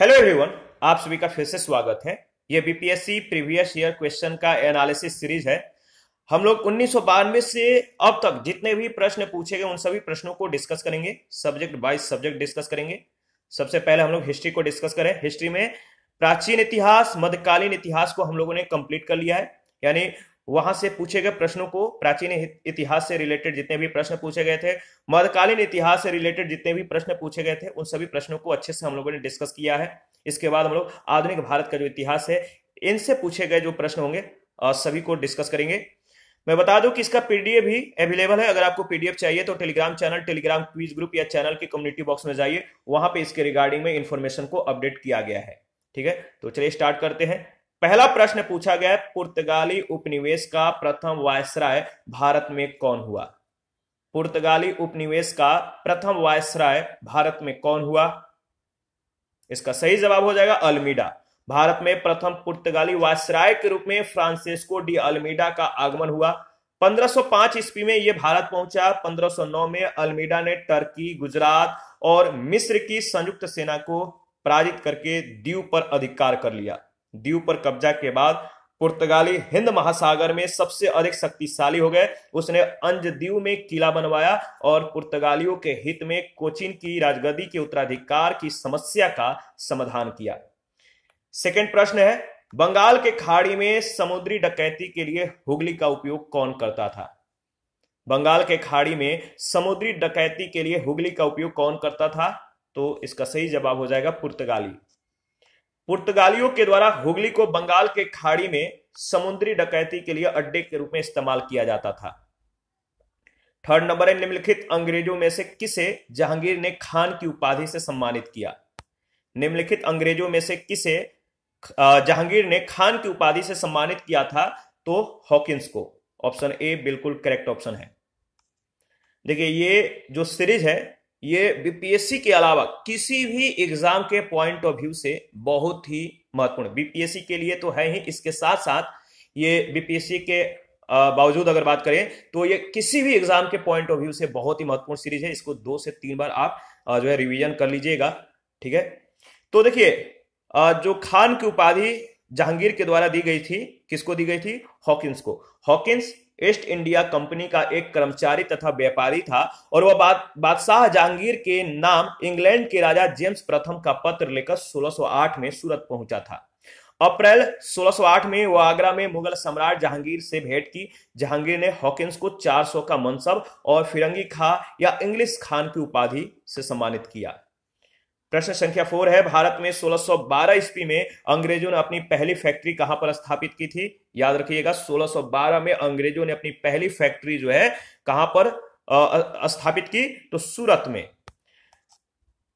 hello everyone आप सभी का फिर से स्वागत है ये बीपीएससी प्रीवियस ईयर क्वेश्चन का एनालिसिस सीरीज है हम लोग उन्नीस से अब तक जितने भी प्रश्न पूछे गए उन सभी प्रश्नों को डिस्कस करेंगे सब्जेक्ट बाय सब्जेक्ट डिस्कस करेंगे सबसे पहले हम लोग हिस्ट्री को डिस्कस करें हिस्ट्री में प्राचीन इतिहास मध्यकालीन इतिहास को हम लोगों ने कंप्लीट कर लिया है यानी वहां से पूछे गए प्रश्नों को प्राचीन इतिहास से रिलेटेड जितने भी प्रश्न पूछे गए थे मध्यकालीन इतिहास से रिलेटेड जितने भी प्रश्न पूछे गए थे उन सभी प्रश्नों को अच्छे से हम लोगों ने डिस्कस किया है इसके बाद हम लोग आधुनिक भारत का जो इतिहास है इनसे पूछे गए जो प्रश्न होंगे सभी को डिस्कस करेंगे मैं बता दूं कि इसका पीडीएफ भी अवेलेबल है अगर आपको पीडीएफ चाहिए तो Telegram channel Telegram quiz group या चैनल के कम्युनिटी बॉक्स में जाइए वहां पे इसके रिगार्डिंग में इंफॉर्मेशन को अपडेट किया गया है ठीक है तो चलिए स्टार्ट करते हैं पहला प्रश्न पूछा गया पुर्तगाली उपनिवेश का प्रथम वायसराय भारत में कौन हुआ पुर्तगाली उपनिवेश का प्रथम वायसराय भारत में कौन हुआ इसका सही जवाब हो जाएगा अल्मीडा भारत में प्रथम पुर्तगाली वायसराय के रूप में फ्रांसिस्को डी अल्मीडा का आगमन हुआ 1505 ईस्वी में यह भारत पहुंचा 1509 में अल्मीडा ने टर्की गुजरात और मिस्र की संयुक्त सेना को पराजित करके दीव पर अधिकार कर लिया दीव पर कब्जा के बाद पुर्तगाली हिंद महासागर में सबसे अधिक शक्तिशाली हो गए उसने अंज दीव में किला बनवाया और पुर्तगालियों के हित में कोचिन की राजगद्दी के उत्तराधिकार की समस्या का समाधान किया सेकेंड प्रश्न है बंगाल के खाड़ी में समुद्री डकैती के लिए हुगली का उपयोग कौन करता था बंगाल के खाड़ी में समुद्री डकैती के लिए हुगली का उपयोग कौन करता था तो इसका सही जवाब हो जाएगा पुर्तगाली पुर्तगालियों के द्वारा हुगली को बंगाल के खाड़ी में समुद्री डकैती के लिए अड्डे के रूप में इस्तेमाल किया जाता था थर्ड नंबर है निम्नलिखित अंग्रेजों में से किसे जहांगीर ने खान की उपाधि से सम्मानित किया निम्नलिखित अंग्रेजों में से किसे जहांगीर ने खान की उपाधि से सम्मानित किया था तो हॉकिंस को ऑप्शन ए बिल्कुल करेक्ट ऑप्शन है देखिए ये जो सीरीज है ये बीपीएससी के अलावा किसी भी एग्जाम के पॉइंट ऑफ व्यू से बहुत ही महत्वपूर्ण बीपीएससी के लिए तो है ही इसके साथ साथ ये बीपीएससी के बावजूद अगर बात करें तो ये किसी भी एग्जाम के पॉइंट ऑफ व्यू से बहुत ही महत्वपूर्ण सीरीज है इसको दो से तीन बार आप जो है रिविजन कर लीजिएगा ठीक है तो देखिए जो खान की उपाधि जहांगीर के द्वारा दी गई थी किसको दी गई थी हॉकिंस को हॉकिंस ईस्ट इंडिया कंपनी का एक कर्मचारी तथा व्यापारी था और वह बादशाह जहांगीर के नाम इंग्लैंड के राजा जेम्स प्रथम का पत्र लेकर 1608 में सूरत पहुंचा था अप्रैल 1608 में वह आगरा में मुगल सम्राट जहांगीर से भेंट की जहांगीर ने हॉकिंस को 400 का मनसब और फिरंगी खा या इंग्लिश खान की उपाधि से सम्मानित किया प्रश्न संख्या फोर है भारत में 1612 ईस्वी में अंग्रेजों ने अपनी पहली फैक्ट्री कहां पर स्थापित की थी याद रखिएगा 1612 में अंग्रेजों ने अपनी पहली फैक्ट्री जो है कहां पर स्थापित की तो सूरत में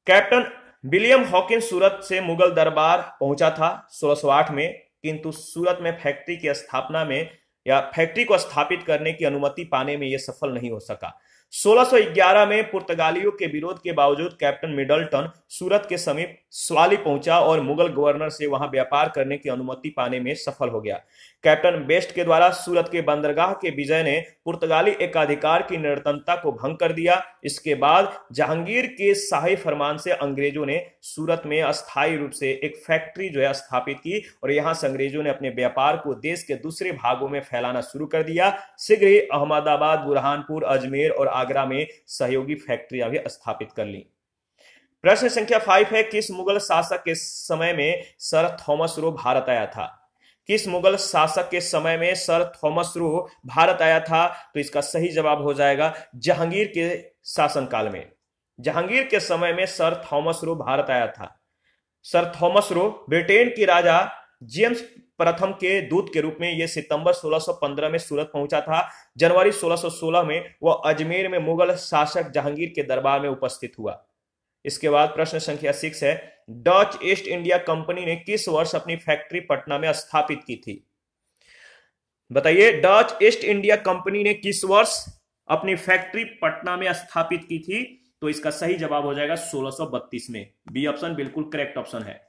कैप्टन विलियम हॉकिन सूरत से मुगल दरबार पहुंचा था 1608 में किंतु सूरत में फैक्ट्री की स्थापना में या फैक्ट्री को स्थापित करने की अनुमति पाने में यह सफल नहीं हो सका 1611 में पुर्तगालियों के विरोध के बावजूद कैप्टन मिडलटन सूरत के समीप स्वाली पहुंचा और मुगल गवर्नर से वहां व्यापार करने की अनुमति पाने में सफल हो गया कैप्टन बेस्ट के द्वारा सूरत के बंदरगाह के विजय ने पुर्तगाली एकाधिकार की निरतनता को भंग कर दिया इसके बाद जहांगीर के शाही फरमान से अंग्रेजों ने सूरत में अस्थायी रूप से एक फैक्ट्री जो है स्थापित की और यहाँ से अंग्रेजों ने अपने व्यापार को देश के दूसरे भागों में फैलाना शुरू कर दिया शीघ्र ही अहमदाबाद बुरहानपुर अजमेर और आगरा में सहयोगी फैक्ट्रियां भी स्थापित कर ली प्रश्न संख्या फाइव है किस मुगल शासक के समय में सर थॉमस रो भारत आया था किस मुगल शासक के समय में सर थॉमस रो भारत आया था तो इसका सही जवाब हो जाएगा जहांगीर के शासनकाल में जहांगीर के समय में सर थॉमस रो भारत आया था सर थॉमस रो ब्रिटेन के राजा जेम्स प्रथम के दूत के रूप में यह सितंबर 1615 में सूरत पहुंचा था जनवरी 1616 में वह अजमेर में मुगल शासक जहांगीर के दरबार में उपस्थित हुआ इसके बाद प्रश्न संख्या सिक्स है डच ईस्ट इंडिया कंपनी ने किस वर्ष अपनी फैक्ट्री पटना में स्थापित की थी बताइए डच ईस्ट इंडिया कंपनी ने किस वर्ष अपनी फैक्ट्री पटना में स्थापित की थी तो इसका सही जवाब हो जाएगा 1632 में बी ऑप्शन बिल्कुल करेक्ट ऑप्शन है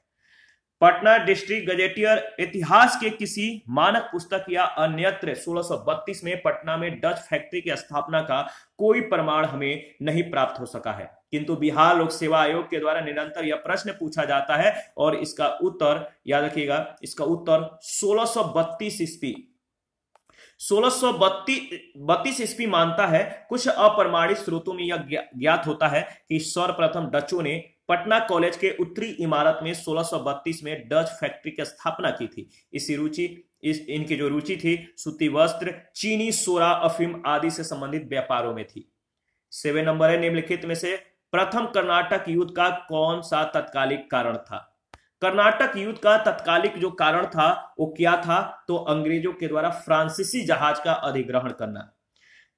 पटना डिस्ट्रिक्ट गजेटियर इतिहास के किसी मानक पुस्तक या अन्यत्र 1632 में पटना में डच फैक्ट्री की स्थापना का कोई प्रमाण हमें नहीं प्राप्त हो सका है किंतु बिहार लोक सेवा आयोग के द्वारा निरंतर यह प्रश्न पूछा जाता है और इसका उत्तर याद रखिएगा इसका उत्तर 1632 ईस्वी सोलह ईस्वी मानता है कुछ अप्रमाणित स्रोतों में यह ज्ञात होता है कि सर्वप्रथम डचों ने पटना कॉलेज के उत्तरी इमारत में 1632 में डच फैक्ट्री की स्थापना की थी इसी रुचि इस इनकी जो रुचि थी सूती वस्त्र चीनी सोरा अफीम आदि से संबंधित व्यापारों में थी सेवे नंबर है निम्नलिखित में से प्रथम कर्नाटक युद्ध का कौन सा तत्कालिक कारण था कर्नाटक युद्ध का तत्कालिक जो कारण था वो क्या था तो अंग्रेजों के द्वारा फ्रांसीसी जहाज का अधिग्रहण करना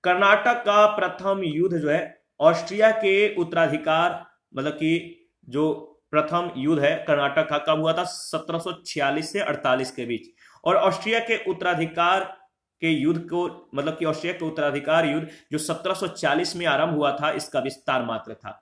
कर्नाटक का प्रथम युद्ध जो है ऑस्ट्रिया के उत्तराधिकार मतलब कि जो प्रथम युद्ध है कर्नाटक का कब हुआ था 1746 से 48 के बीच और ऑस्ट्रिया के उत्तराधिकार के युद्ध को मतलब कि ऑस्ट्रिया के उत्तराधिकार युद्ध जो 1740 में आरंभ हुआ था इसका विस्तार मात्र था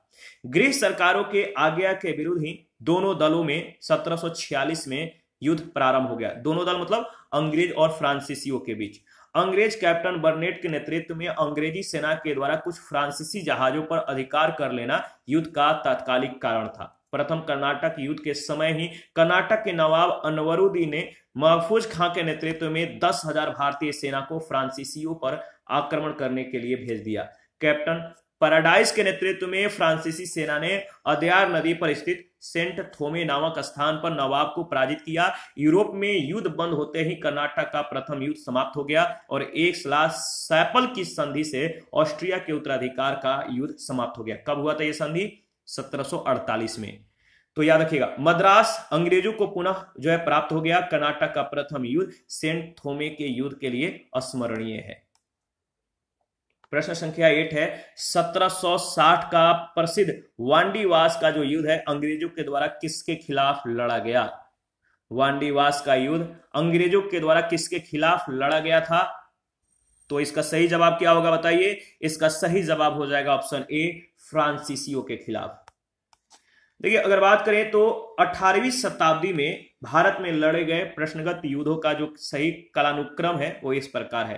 गृह सरकारों के आज्ञा के विरुद्ध ही दोनों दलों में 1746 में युद्ध प्रारंभ हो गया दोनों दल मतलब अंग्रेज और फ्रांसीसियों के बीच अंग्रेज कैप्टन बर्नेट के नेतृत्व में अंग्रेजी सेना के द्वारा कुछ फ्रांसीसी जहाजों पर अधिकार कर लेना युद्ध का तात्कालिक कारण था प्रथम कर्नाटक युद्ध के समय ही कर्नाटक के नवाब अनवरुद्दीन ने महफूज खां के नेतृत्व में दस हजार भारतीय सेना को फ्रांसीसियों पर आक्रमण करने के लिए भेज दिया कैप्टन पैराडाइज के नेतृत्व में फ्रांसीसी सेना ने अदयार नदी पर स्थित सेंट थोमे नामक स्थान पर नवाब को पराजित किया यूरोप में युद्ध बंद होते ही कर्नाटक का प्रथम युद्ध समाप्त हो गया और एक सलाह सैपल की संधि से ऑस्ट्रिया के उत्तराधिकार का युद्ध समाप्त हो गया कब हुआ था यह संधि 1748 में तो याद रखिएगा मद्रास अंग्रेजों को पुनः जो है प्राप्त हो गया कर्नाटक का प्रथम युद्ध सेंट थोमे के युद्ध के लिए स्मरणीय है प्रश्न संख्या एट है 1760 का प्रसिद्ध वांडीवास का जो युद्ध है अंग्रेजों के द्वारा किसके खिलाफ लड़ा गया वांडीवास का युद्ध अंग्रेजों के द्वारा किसके खिलाफ लड़ा गया था तो इसका सही जवाब क्या होगा बताइए इसका सही जवाब हो जाएगा ऑप्शन ए फ्रांसिसियो के खिलाफ देखिए अगर बात करें तो 18वीं शताब्दी में भारत में लड़े गए प्रश्नगत युद्धों का जो सही कलानुक्रम है वो इस प्रकार है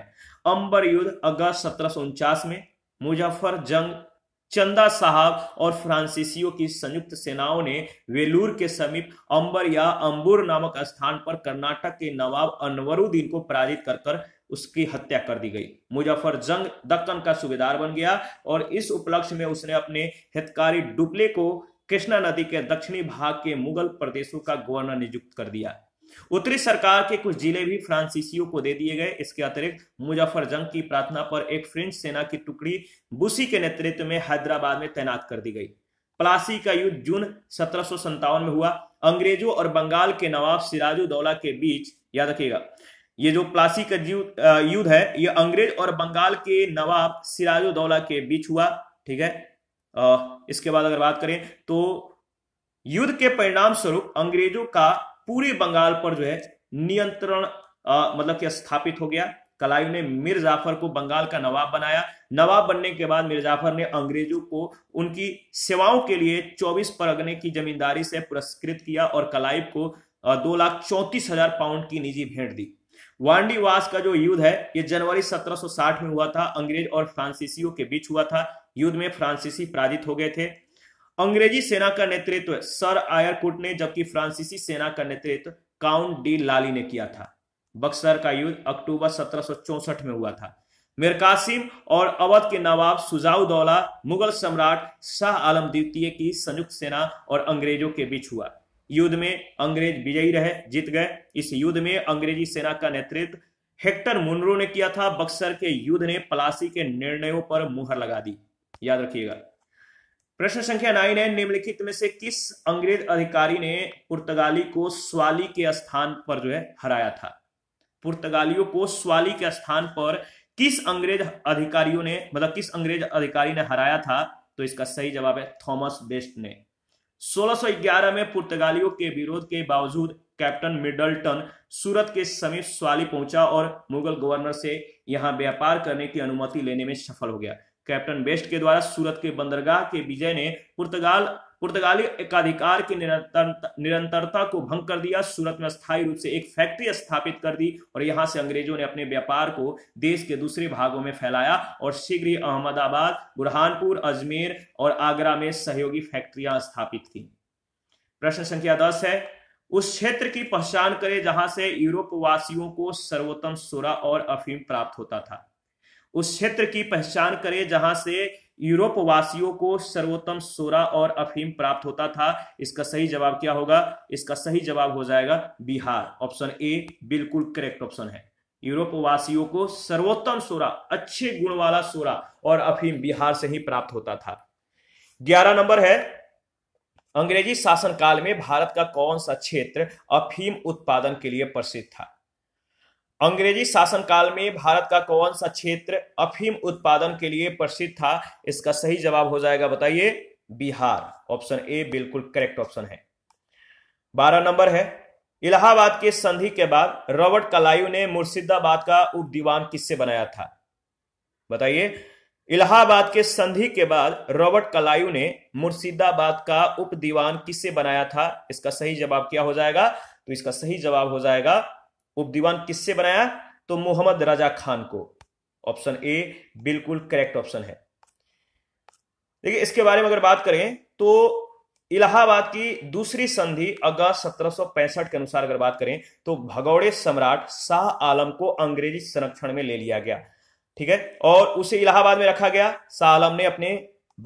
अंबर युद्ध अगस्त सत्रह में मुजफ्फर जंग चंदा साहब और फ्रांसीसियों की संयुक्त सेनाओं ने वेलूर के समीप अंबर या अंबुर नामक स्थान पर कर्नाटक के नवाब अनवरुद्दीन को पराजित कर कर उसकी हत्या कर दी गई मुजफ्फर जंग दक्कन का सूबेदार बन गया और इस उपलक्ष्य में उसने अपने हितकारी डुप्ले को कृष्णा नदी के दक्षिणी भाग के मुगल प्रदेशों का गवर्नर नियुक्त कर दिया उत्तरी सरकार के कुछ जिले भी फ्रांसीसियों को दे दिए गए इसके अतिरिक्त मुजफ्फर जंग की प्रार्थना पर एक फ्रेंच सेना की टुकड़ी बुसी के नेतृत्व में हैदराबाद में तैनात कर दी गई प्लासी का युद्ध जून सत्रह में हुआ अंग्रेजों और बंगाल के नवाब सिराजुद्दौला के बीच याद रखिएगा ये जो प्लासी का युद्ध है ये अंग्रेज और बंगाल के नवाब सिराजुद्दौला के बीच हुआ ठीक है इसके बाद अगर बात करें तो युद्ध के परिणाम स्वरूप अंग्रेजों का पूरे बंगाल पर जो है नियंत्रण मतलब कि स्थापित हो गया कलायु ने मिर जाफर को बंगाल का नवाब बनाया नवाब बनने के बाद मिर जाफर ने अंग्रेजों को उनकी सेवाओं के लिए 24 परगने की जमींदारी से पुरस्कृत किया और कलाइब को दो लाख चौंतीस हजार पाउंड की निजी भेंट दी वांडीवास का जो युद्ध है ये जनवरी 1760 में हुआ था अंग्रेज और फ्रांसीसियों के बीच हुआ था युद्ध में फ्रांसीसी पराजित हो गए थे अंग्रेजी सेना का नेतृत्व सर आयरकुट ने जबकि फ्रांसीसी सेना का नेतृत्व काउंट डी लाली ने किया था बक्सर का युद्ध अक्टूबर 1764 में हुआ था मिरकासिम और अवध के नवाब सुजाउदौला मुगल सम्राट शाह आलम द्वितीय की संयुक्त सेना और अंग्रेजों के बीच हुआ युद्ध में अंग्रेज विजयी रहे जीत गए इस युद्ध में अंग्रेजी सेना का नेतृत्व हेक्टर मुनरो ने किया था बक्सर के युद्ध ने पलासी के निर्णयों पर मुहर लगा दी याद रखिएगा प्रश्न संख्या नाइन है निम्नलिखित में से किस अंग्रेज अधिकारी ने पुर्तगाली को स्वाली के स्थान पर जो है हराया था पुर्तगालियों को स्वाली के स्थान पर किस अंग्रेज अधिकारियों ने मतलब किस अंग्रेज अधिकारी ने हराया था तो इसका सही जवाब है थॉमस बेस्ट ने 1611 में पुर्तगालियों के विरोध के बावजूद कैप्टन मिडलटन सूरत के समीप स्वाली पहुंचा और मुगल गवर्नर से यहां व्यापार करने की अनुमति लेने में सफल हो गया कैप्टन बेस्ट के द्वारा सूरत के बंदरगाह के विजय ने पुर्तगाल पुर्तगाली एकाधिकार की निरंतरता को भंग कर दिया सूरत में स्थायी रूप से एक फैक्ट्री स्थापित कर दी और यहां से अंग्रेजों ने अपने व्यापार को देश के दूसरे भागों में फैलाया और शीघ्र ही अहमदाबाद बुरहानपुर अजमेर और आगरा में सहयोगी फैक्ट्रियां स्थापित की प्रश्न संख्या दस है उस क्षेत्र की पहचान करें जहां से यूरोप वासियों को सर्वोत्तम सोरा और अफीम प्राप्त होता था उस क्षेत्र की पहचान करें जहां से यूरोप वासियों को सर्वोत्तम सोरा और अफीम प्राप्त होता था इसका सही जवाब क्या होगा इसका सही जवाब हो जाएगा बिहार ऑप्शन ए बिल्कुल करेक्ट ऑप्शन है यूरोप वासियों को सर्वोत्तम सोरा अच्छे गुण वाला सोरा और अफीम बिहार से ही प्राप्त होता था ग्यारह नंबर है अंग्रेजी शासनकाल में भारत का कौन सा क्षेत्र अफीम उत्पादन के लिए प्रसिद्ध था अंग्रेजी शासनकाल में भारत का कौन सा क्षेत्र अफीम उत्पादन के लिए प्रसिद्ध था इसका सही जवाब हो जाएगा बताइए बिहार ऑप्शन ए बिल्कुल करेक्ट ऑप्शन है बारह नंबर है इलाहाबाद के संधि के बाद रॉबर्ट कलायू ने मुर्शिदाबाद का उप दीवान किससे बनाया था बताइए इलाहाबाद के संधि के बाद रॉबर्ट कलायू ने मुर्शिदाबाद का उप दीवान किससे बनाया था इसका सही जवाब क्या हो जाएगा तो इसका सही जवाब हो जाएगा उप दीवान किससे बनाया तो मोहम्मद राजा खान को ऑप्शन ए बिल्कुल करेक्ट ऑप्शन है देखिए इसके बारे में अगर बात करें तो इलाहाबाद की दूसरी संधि अगस्त सत्रह के अनुसार अगर बात करें तो भगौड़े सम्राट शाह आलम को अंग्रेजी संरक्षण में ले लिया गया ठीक है और उसे इलाहाबाद में रखा गया शाह आलम ने अपने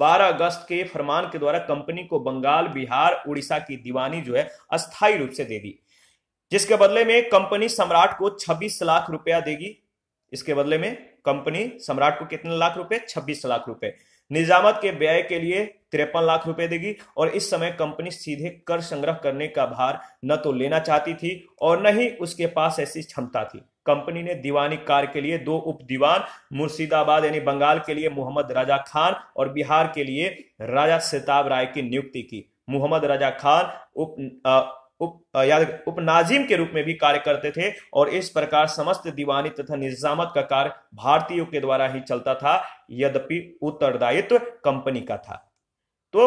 12 अगस्त के फरमान के द्वारा कंपनी को बंगाल बिहार उड़ीसा की दीवानी जो है अस्थायी रूप से दे दी जिसके बदले में कंपनी सम्राट को 26 लाख रुपया देगी इसके बदले में कंपनी सम्राट को कितने लाख रुपए 26 लाख रुपए निजामत के व्यय के लिए तिरपन लाख रुपए देगी और इस समय कंपनी सीधे कर संग्रह करने का भार न तो लेना चाहती थी और न ही उसके पास ऐसी क्षमता थी कंपनी ने दीवानी कार के लिए दो उप दीवान मुर्शिदाबाद यानी बंगाल के लिए मोहम्मद राजा खान और बिहार के लिए राजा सिताब राय की नियुक्ति की मोहम्मद राजा खान उप उप याद उपनाजिम के रूप में भी कार्य करते थे और इस प्रकार समस्त दीवानी तथा निजामत का कार्य भारतीयों के द्वारा ही चलता था यद्यपि उत्तरदायित्व कंपनी का था तो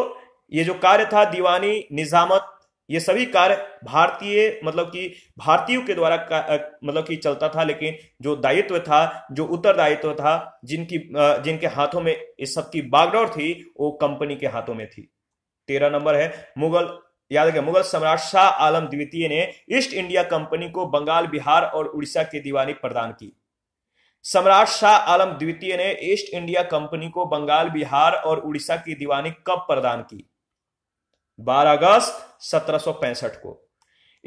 ये जो कार्य था दीवानी निजामत ये सभी कार्य भारतीय मतलब कि भारतीयों के द्वारा मतलब कि चलता था लेकिन जो दायित्व था जो उत्तरदायित्व था जिनकी जिनके हाथों में इस सब की बागडोर थी वो कंपनी के हाथों में थी तेरह नंबर है मुगल याद रखें मुगल सम्राट शाह आलम द्वितीय ने ईस्ट इंडिया कंपनी को बंगाल बिहार और उड़ीसा की दीवानी प्रदान की सम्राट शाह आलम द्वितीय ने ईस्ट इंडिया कंपनी को बंगाल बिहार और उड़ीसा की दीवानी कब प्रदान की 12 अगस्त 1765 को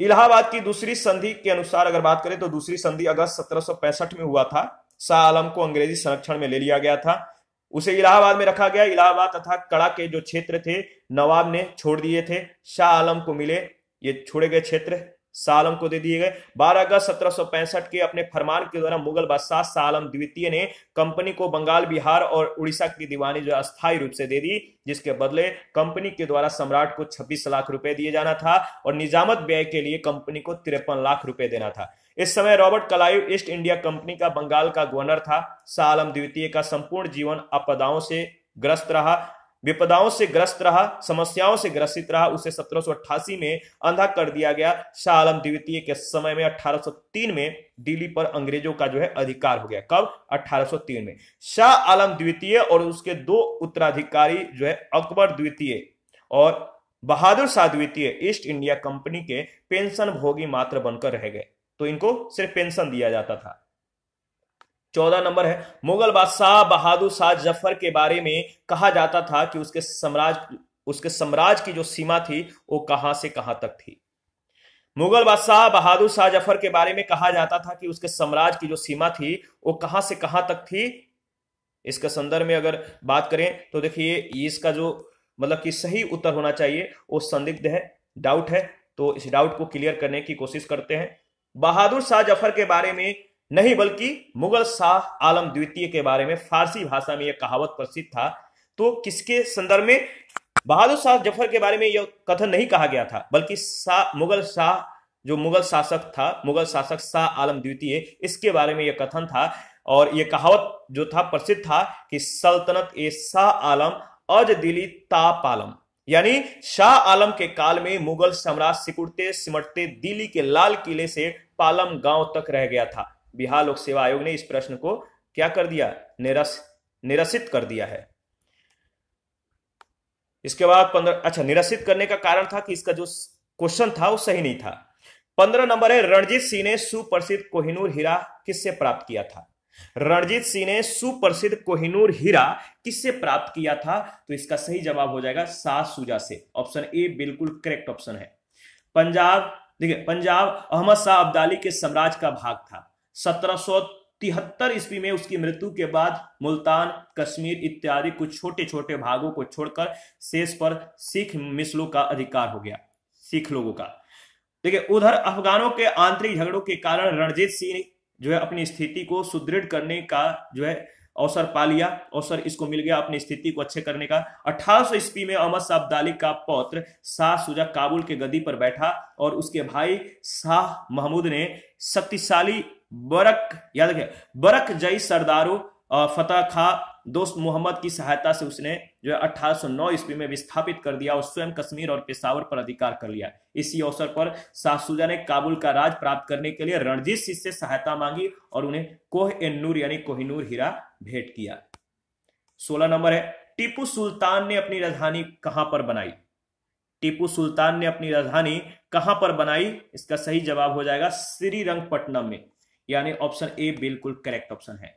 इलाहाबाद की दूसरी संधि के अनुसार अगर बात करें तो दूसरी संधि अगस्त सत्रह में हुआ था शाह आलम को अंग्रेजी संरक्षण में ले लिया गया था उसे इलाहाबाद में रखा गया इलाहाबाद तथा कड़ा के जो क्षेत्र थे नवाब ने छोड़ दिए थे शाह आलम को मिले ये छोड़े गए क्षेत्र सालम को दे दिए गए 12 अगस्त सत्रह के अपने फरमान के द्वारा मुगल बादशाह सालम द्वितीय ने कंपनी को बंगाल बिहार और उड़ीसा की दीवानी जो अस्थायी रूप से दे दी जिसके बदले कंपनी के द्वारा सम्राट को 26 लाख रुपए दिए जाना था और निजामत व्यय के लिए कंपनी को तिरपन लाख रुपए देना था इस समय Robert Clive East India Company का बंगाल का गवर्नर था सालम द्वितीय का संपूर्ण जीवन आपदाओं से ग्रस्त रहा विपदाओं से ग्रस्त रहा समस्याओं से ग्रसित रहा उसे सत्रह में अंधा कर दिया गया शाह आलम द्वितीय के समय में 1803 में दिल्ली पर अंग्रेजों का जो है अधिकार हो गया कब 1803 में शाह आलम द्वितीय और उसके दो उत्तराधिकारी जो है अकबर द्वितीय और बहादुर शाह द्वितीय ईस्ट इंडिया कंपनी के पेंशन भोगी मात्र बनकर रह गए तो इनको सिर्फ पेंशन दिया जाता था चौदह नंबर है मुगल बादशाह बहादुर शाह जफर के बारे में कहा जाता था कि उसके सम्राज्य उसके सम्राज्य की जो सीमा थी वो कहां से कहां तक थी मुगल बादशाह बहादुर शाह जफर के बारे में कहा जाता था कि उसके साम्राज्य की जो सीमा थी वो कहां से कहां तक थी इसके संदर्भ में अगर बात करें तो देखिए इसका जो मतलब कि सही उत्तर होना चाहिए वो संदिग्ध है डाउट है तो इस डाउट को क्लियर करने की कोशिश करते हैं बहादुर शाह जफर के बारे में नहीं बल्कि मुगल शाह आलम द्वितीय के बारे में फारसी भाषा में यह कहावत प्रसिद्ध था तो किसके संदर्भ में बहादुर शाह जफर के बारे में यह कथन नहीं कहा गया था बल्कि शाह मुगल शाह जो मुगल शासक था मुगल शासक शाह आलम द्वितीय इसके बारे में यह कथन था और यह कहावत जो था प्रसिद्ध था कि सल्तनत ए शाह आलम अज दिली ताप आलम यानी शाह आलम के काल में मुगल सम्राट सिकुड़ते सिमटते दिल्ली के लाल किले से पालम गांव तक रह गया था बिहार लोक सेवा आयोग ने इस प्रश्न को क्या कर दिया निरस निरसित कर दिया है इसके बाद पंद्रह अच्छा निरसित करने का कारण था कि इसका जो क्वेश्चन था वो सही नहीं था पंद्रह नंबर है रणजीत सिंह ने सुप्रसिद्ध कोहिनूर हीरा किससे प्राप्त किया था रणजीत सिंह ने सुप्रसिद्ध कोहिनूर हीरा किससे प्राप्त किया था तो इसका सही जवाब हो जाएगा सास सुजा से ऑप्शन ए बिल्कुल करेक्ट ऑप्शन है पंजाब देखिए पंजाब अहमद शाह अब्दाली के साम्राज्य का भाग था सत्रह ईस्वी में उसकी मृत्यु के बाद मुल्तान कश्मीर इत्यादि कुछ छोटे छोटे भागों को छोड़कर शेष पर सिख मिसलों का अधिकार हो गया सिख लोगों का देखिए उधर अफगानों के आंतरिक झगड़ों के कारण रणजीत सिंह जो है अपनी स्थिति को सुदृढ़ करने का जो है अवसर पा लिया अवसर इसको मिल गया अपनी स्थिति को अच्छे करने का अठारह ईस्वी में अहमद शाह अब्दाली का पौत्र शाह सुजा काबुल के गद्दी पर बैठा और उसके भाई शाह महमूद ने शक्तिशाली बरक याद रखे बरक जई सरदारू फतेह खा दोस्त मोहम्मद की सहायता से उसने जो है अठारह ईस्वी में विस्थापित कर दिया और स्वयं कश्मीर और पेशावर पर अधिकार कर लिया इसी अवसर पर शाहसुजा ने काबुल का राज प्राप्त करने के लिए रणजीत सिंह से सहायता मांगी और उन्हें कोह ए नूर यानी कोहिनूर हीरा भेंट किया सोलह नंबर है टीपू सुल्तान ने अपनी राजधानी कहां पर बनाई टीपू सुल्तान ने अपनी राजधानी कहां पर बनाई इसका सही जवाब हो जाएगा श्रीरंगपट्टनम में यानी ऑप्शन ए बिल्कुल करेक्ट ऑप्शन है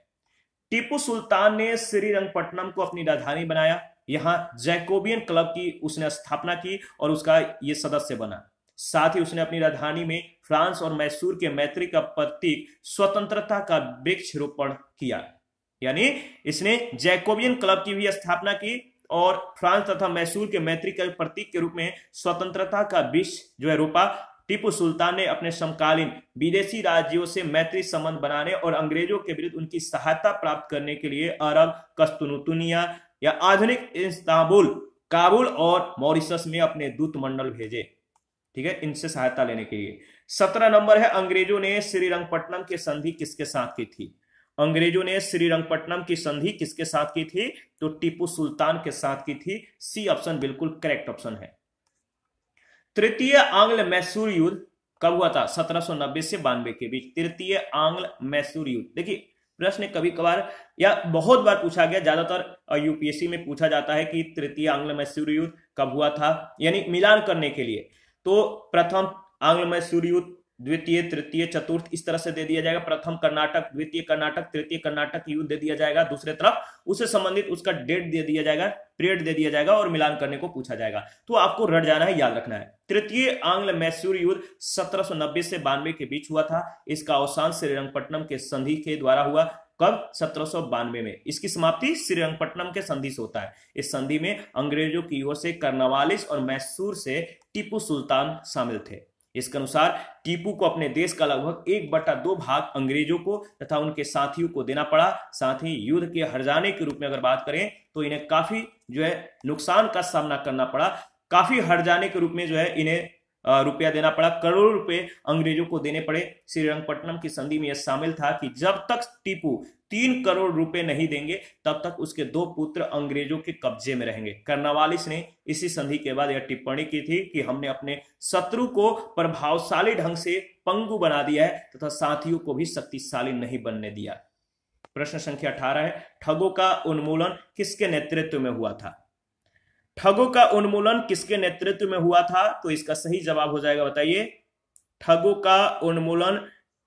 टीपू सुल्तान ने श्रीरंगपट्टनम को अपनी राजधानी बनाया यहां जैकोबियन क्लब की उसने स्थापना की और उसका यह सदस्य बना साथ ही उसने अपनी राजधानी में फ्रांस और मैसूर के मैत्री का प्रतीक स्वतंत्रता का वृक्षरोपण किया यानी इसने जैकोबियन क्लब की भी स्थापना की और फ्रांस तथा मैसूर के मैत्री के प्रतीक के रूप में स्वतंत्रता का विष जो है रोपा टीपू सुल्तान ने अपने समकालीन विदेशी राज्यों से मैत्री संबंध बनाने और अंग्रेजों के विरुद्ध उनकी सहायता प्राप्त करने के लिए अरब कस्तुनुतुनिया या आधुनिक इस्तांबुल काबुल और मॉरिशस में अपने दूत मंडल भेजे ठीक है इनसे सहायता लेने के लिए सत्रह नंबर है अंग्रेजों ने श्रीरंगपट्टनम की संधि किसके साथ की थी अंग्रेजों ने श्रीरंगपट्टनम की संधि किसके साथ की थी तो टीपू सुल्तान के साथ की थी सी ऑप्शन बिल्कुल करेक्ट ऑप्शन है तृतीय आंग्ल मैसूर युद्ध कब हुआ था 1790 से बानवे के बीच तृतीय आंग्ल मैसूर युद्ध देखिए प्रश्न कभी कभार या बहुत बार पूछा गया ज्यादातर यूपीएससी में पूछा जाता है कि तृतीय आंग्ल मैसूर युद्ध कब हुआ था यानी मिलान करने के लिए तो प्रथम आंग्ल मैसूर युद्ध द्वितीय तृतीय चतुर्थ इस तरह से दे दिया जाएगा प्रथम कर्नाटक द्वितीय कर्नाटक तृतीय कर्नाटक युद्ध दे दिया जाएगा दूसरे तरफ उससे संबंधित उसका डेट दे दिया जाएगा पीरियड दे दिया जाएगा और मिलान करने को पूछा जाएगा तो आपको रट जाना है याद रखना है तृतीय आंग्ल मैसूर युद्ध सत्रह से बानवे के बीच हुआ था इसका अवसान श्रीरंगपट्टनम के संधि के द्वारा हुआ कब सत्रह में इसकी समाप्ति श्रीरंगपट्टनम के संधि से होता है इस संधि में अंग्रेजों की ओर से कर्नावालिस और मैसूर से टीपू सुल्तान शामिल थे इसके अनुसार टीपू को अपने देश का लगभग एक बटा दो भाग अंग्रेजों को तथा उनके साथियों को देना पड़ा साथ ही युद्ध के हरजाने के रूप में अगर बात करें तो इन्हें काफी जो है नुकसान का सामना करना पड़ा काफी हरजाने के रूप में जो है इन्हें रुपया देना पड़ा करोड़ों रुपए अंग्रेजों को देने पड़े श्रीरंगपट्टनम की संधि में यह शामिल था कि जब तक टीपू तीन करोड़ रुपए नहीं देंगे तब तक उसके दो पुत्र अंग्रेजों के कब्जे में रहेंगे कर्नावालिस ने इसी संधि के बाद यह टिप्पणी की थी कि हमने अपने शत्रु को प्रभावशाली ढंग से पंगु बना दिया है तथा साथियों को भी शक्तिशाली नहीं बनने दिया प्रश्न संख्या अठारह है ठगों का उन्मूलन किसके नेतृत्व में हुआ था ठगों का उन्मूलन किसके नेतृत्व में हुआ था तो इसका सही जवाब हो जाएगा बताइए ठगों का उन्मूलन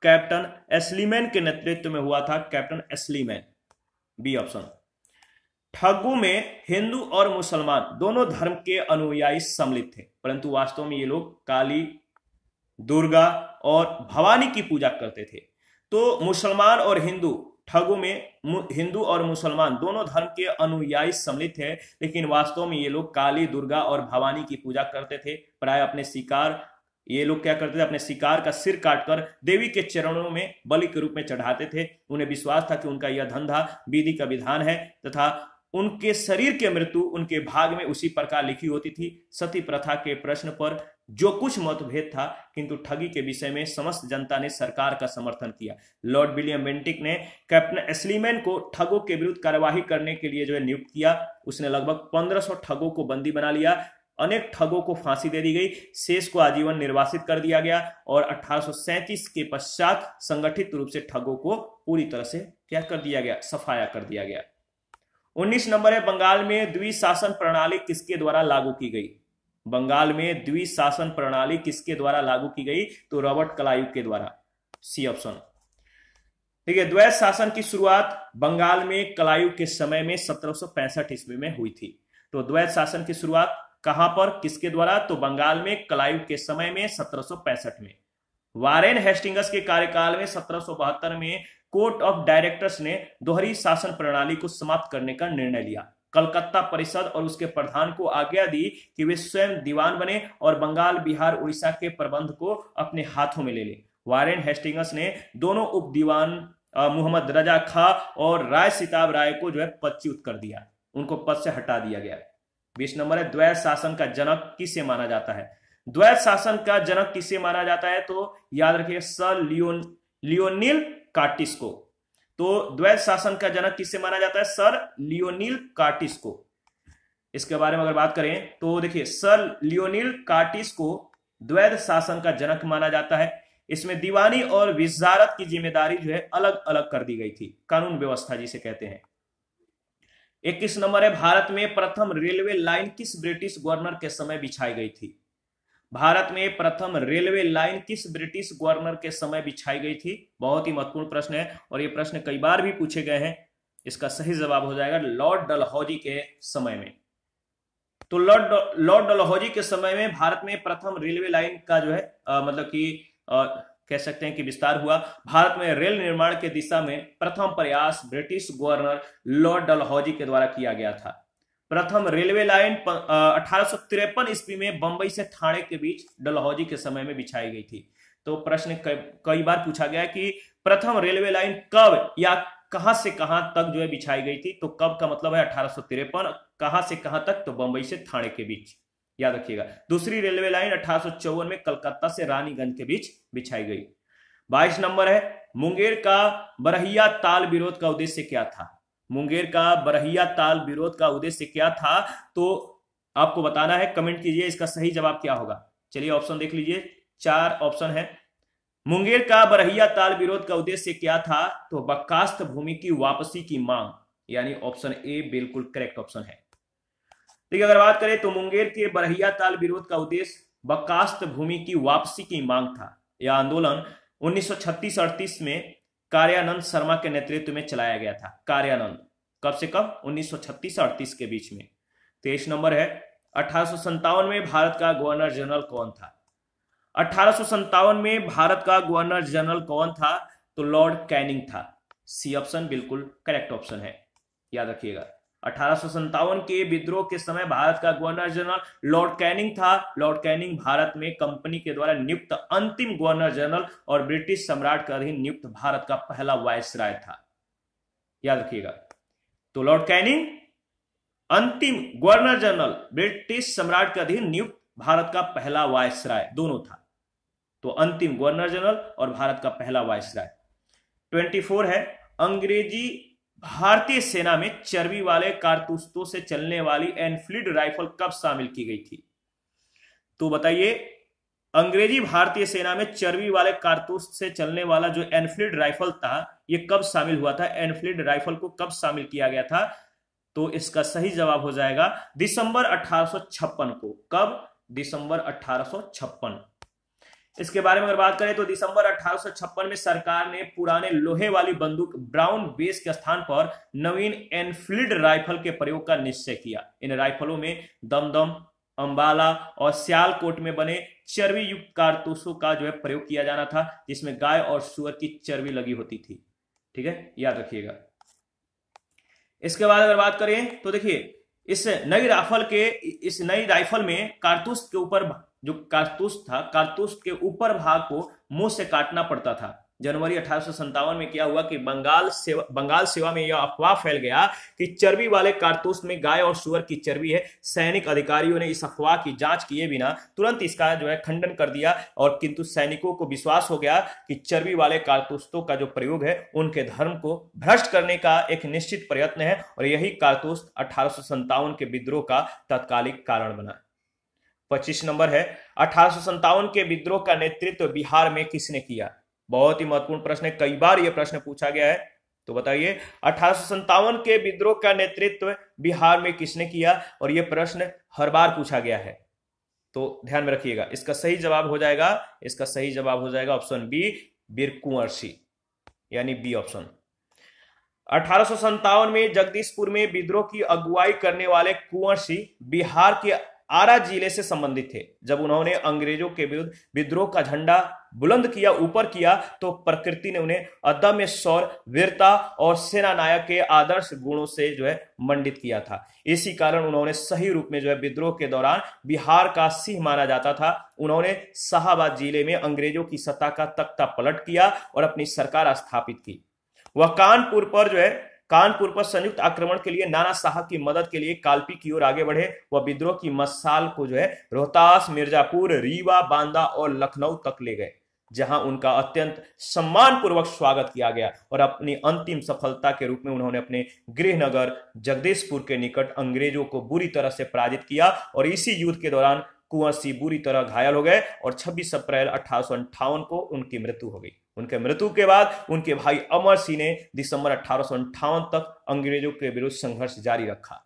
कैप्टन एसलीमैन के नेतृत्व में हुआ था कैप्टन एसलीमैन बी ऑप्शन ठगू में हिंदू और मुसलमान दोनों धर्म के अनुयायी सम्मिलित थे परंतु वास्तव में ये लोग काली दुर्गा और भवानी की पूजा करते थे तो मुसलमान और हिंदू ठगों में हिंदू और मुसलमान दोनों धर्म के अनुयायी सम्मिलित है लेकिन वास्तव में ये लोग काली दुर्गा और भवानी की पूजा करते थे प्राय अपने शिकार ये लोग क्या करते थे अपने शिकार का सिर काटकर देवी के चरणों में बलि के रूप में चढ़ाते थे उन्हें विश्वास था कि उनका यह धंधा विधि का विधान है तथा उनके शरीर की मृत्यु उनके भाग में उसी प्रकार लिखी होती थी सती प्रथा के प्रश्न पर जो कुछ मतभेद था किंतु ठगी के विषय में समस्त जनता ने सरकार का समर्थन किया लॉर्ड विलियम बेंटिक ने कैप्टन एस्लीमैन को ठगों के विरुद्ध कार्यवाही करने के लिए जो है नियुक्त किया उसने लगभग 1500 ठगों को बंदी बना लिया अनेक ठगों को फांसी दे दी गई शेष को आजीवन निर्वासित कर दिया गया और अठारह के पश्चात संगठित रूप से ठगों को पूरी तरह से क्या कर दिया गया सफाया कर दिया गया 19 नंबर है बंगाल में द्विशासन प्रणाली किसके द्वारा लागू की गई बंगाल में द्विशासन प्रणाली किसके द्वारा लागू की गई तो रॉबर्ट कलायुग के द्वारा सी ऑप्शन ठीक है द्वैत शासन की शुरुआत बंगाल में कलायुग के समय में सत्रह ईस्वी में हुई थी तो द्वैत शासन की शुरुआत कहां पर किसके द्वारा तो बंगाल में कलायुग के समय में सत्रह में वारेन हेस्टिंगस के कार्यकाल में सत्रह में कोर्ट ऑफ डायरेक्टर्स ने दोहरी शासन प्रणाली को समाप्त करने का निर्णय लिया कलकत्ता परिषद और उसके प्रधान को आज्ञा दी कि वे स्वयं दीवान बने और बंगाल बिहार उड़ीसा के प्रबंध को अपने हाथों में ले लें वारेन हेस्टिंगस ने दोनों उप दीवान मोहम्मद रजा खा और राय सिताब राय को जो है पदच्युत कर दिया उनको पद से हटा दिया गया बीस नंबर है द्वैत शासन का जनक किसे माना जाता है द्वैत शासन का जनक किसे माना जाता है तो याद रखिए सर लियोन लियोनिल कार्टिस को तो द्वैत शासन का जनक किससे माना जाता है सर लियोनिल कार्टिस को इसके बारे में अगर बात करें तो देखिए सर लियोनिल कार्टिस को द्वैत शासन का जनक माना जाता है इसमें दीवानी और विजारत की जिम्मेदारी जो है अलग अलग कर दी गई थी कानून व्यवस्था जिसे कहते हैं इक्कीस नंबर है भारत में प्रथम रेलवे लाइन किस ब्रिटिश गवर्नर के समय बिछाई गई थी भारत में प्रथम रेलवे लाइन किस ब्रिटिश गवर्नर के समय बिछाई गई थी बहुत ही महत्वपूर्ण प्रश्न है और ये प्रश्न कई बार भी पूछे गए हैं इसका सही जवाब हो जाएगा लॉर्ड डलहौजी के समय में तो लॉर्ड लॉर्ड डलहौजी के समय में भारत में प्रथम रेलवे लाइन का जो है आ, मतलब कि कह सकते हैं कि विस्तार हुआ भारत में रेल निर्माण के दिशा में प्रथम प्रयास ब्रिटिश गवर्नर लॉर्ड डलहौजी के द्वारा किया गया था प्रथम रेलवे लाइन अठारह ईस्वी में बंबई से थाने के बीच डलहौजी के समय में बिछाई गई थी तो प्रश्न कई बार पूछा गया कि प्रथम रेलवे लाइन कब या कहां से कहां तक जो है बिछाई गई थी तो कब का मतलब है अठारह कहां से कहां तक तो बंबई से थाने के बीच याद रखिएगा दूसरी रेलवे लाइन अठारह में कलकत्ता से रानीगंज के बीच बिछाई गई बाईस नंबर है मुंगेर का बरहिया ताल विरोध का उद्देश्य क्या था मुंगेर का बरहिया ताल विरोध का उद्देश्य क्या था तो आपको बताना है कमेंट कीजिए इसका सही जवाब क्या होगा चलिए ऑप्शन देख लीजिए चार ऑप्शन है मुंगेर का बरहिया ताल विरोध का उद्देश्य क्या था तो बकास्त भूमि की वापसी की मांग यानी ऑप्शन ए बिल्कुल करेक्ट ऑप्शन है देखिए अगर बात करें तो मुंगेर के बरहिया ताल विरोध का उद्देश्य बकास्त भूमि की वापसी की मांग था यह आंदोलन उन्नीस सौ में कार्यानंद शर्मा के नेतृत्व में चलाया गया था कार्यानंद कब से कब उन्नीस सौ के बीच में तेईस नंबर है अठारह में भारत का गवर्नर जनरल कौन था अठारह में भारत का गवर्नर जनरल कौन था तो लॉर्ड कैनिंग था सी ऑप्शन बिल्कुल करेक्ट ऑप्शन है याद रखिएगा अठारह के विद्रोह के समय भारत का गवर्नर जनरल लॉर्ड कैनिंग था लॉर्ड कैनिंग भारत में कंपनी के द्वारा नियुक्त अंतिम गवर्नर जनरल और ब्रिटिश सम्राट का अधीन नियुक्त भारत का पहला राय था याद रखिएगा तो लॉर्ड कैनिंग अंतिम गवर्नर जनरल ब्रिटिश सम्राट के अधीन नियुक्त भारत का पहला राय दोनों था तो अंतिम गवर्नर जनरल और भारत का पहला वायसराय 24 है अंग्रेजी भारतीय सेना में चर्बी वाले कारतूसों से चलने वाली एनफील्ड राइफल कब शामिल की गई थी तो बताइए अंग्रेजी भारतीय सेना में चर्बी वाले कारतूस से चलने वाला जो एनफील्ड राइफल था यह कब शामिल हुआ था एनफील्ड राइफल को कब शामिल किया गया था तो इसका सही जवाब हो जाएगा दिसंबर 1856 को कब दिसंबर 1856 इसके बारे में अगर बात करें तो दिसंबर अठारह में सरकार ने पुराने लोहे वाली बंदूक ब्राउन बेस के स्थान पर नवीन एनफील्ड राइफल के प्रयोग का निश्चय किया इन राइफलों में दमदम अंबाला और सियालकोट में बने चर्बी युक्त कारतूसों का जो है प्रयोग किया जाना था जिसमें गाय और सुअर की चर्बी लगी होती थी ठीक है याद रखिएगा इसके बाद अगर बात करें तो देखिए इस नई राइफल के इस नई राइफल में कारतूस के ऊपर जो कारतूस था कारतूस के ऊपर भाग को मुंह से काटना पड़ता था जनवरी अठारह में क्या हुआ कि बंगाल सेवा बंगाल सेवा में यह अफवाह फैल गया कि चर्बी वाले कारतूस में गाय और सुअर की चर्बी है सैनिक अधिकारियों ने इस अफवाह की जांच किए बिना तुरंत इसका जो है खंडन कर दिया और किंतु सैनिकों को विश्वास हो गया कि चर्बी वाले कारतूसों का जो प्रयोग है उनके धर्म को भ्रष्ट करने का एक निश्चित प्रयत्न है और यही कारतूस अठारह के विद्रोह का तात्कालिक कारण बना पच्चीस नंबर है अठारह के विद्रोह का नेतृत्व बिहार में किसने किया बहुत ही महत्वपूर्ण प्रश्न है कई बार यह प्रश्न पूछा गया है तो बताइए अठारह के विद्रोह का नेतृत्व बिहार में किसने किया और यह प्रश्न हर बार पूछा गया है तो ध्यान में रखिएगा इसका सही जवाब हो जाएगा इसका सही जवाब हो जाएगा ऑप्शन बी बीर कुंवर सिंह यानी बी ऑप्शन अठारह में जगदीशपुर में विद्रोह की अगुवाई करने वाले कुंवर सिंह बिहार के आरा जिले से संबंधित थे जब उन्होंने अंग्रेजों के विरुद्ध विद्रोह का झंडा बुलंद किया ऊपर किया तो प्रकृति ने उन्हें अदम्य सौर वीरता और सेना नायक के आदर्श गुणों से जो है मंडित किया था इसी कारण उन्होंने सही रूप में जो है विद्रोह के दौरान बिहार का सिंह माना जाता था उन्होंने शाहबाद जिले में अंग्रेजों की सत्ता का तख्ता पलट किया और अपनी सरकार स्थापित की वह कानपुर पर जो है कानपुर पर संयुक्त आक्रमण के लिए नाना साहब की मदद के लिए कालपी की ओर आगे बढ़े वह विद्रोह की मसाल को जो है रोहतास मिर्जापुर रीवा बांदा और लखनऊ तक ले गए जहां उनका अत्यंत सम्मानपूर्वक स्वागत किया गया और अपनी अंतिम सफलता के रूप में उन्होंने अपने गृहनगर जगदीशपुर के निकट अंग्रेजों को बुरी तरह से पराजित किया और इसी युद्ध के दौरान कुंवर सिंह बुरी तरह घायल हो गए और 26 अप्रैल अठारह को उनकी मृत्यु हो गई उनके मृत्यु के बाद उनके भाई अमर सिंह ने दिसंबर अठारह तक अंग्रेजों के विरुद्ध संघर्ष जारी रखा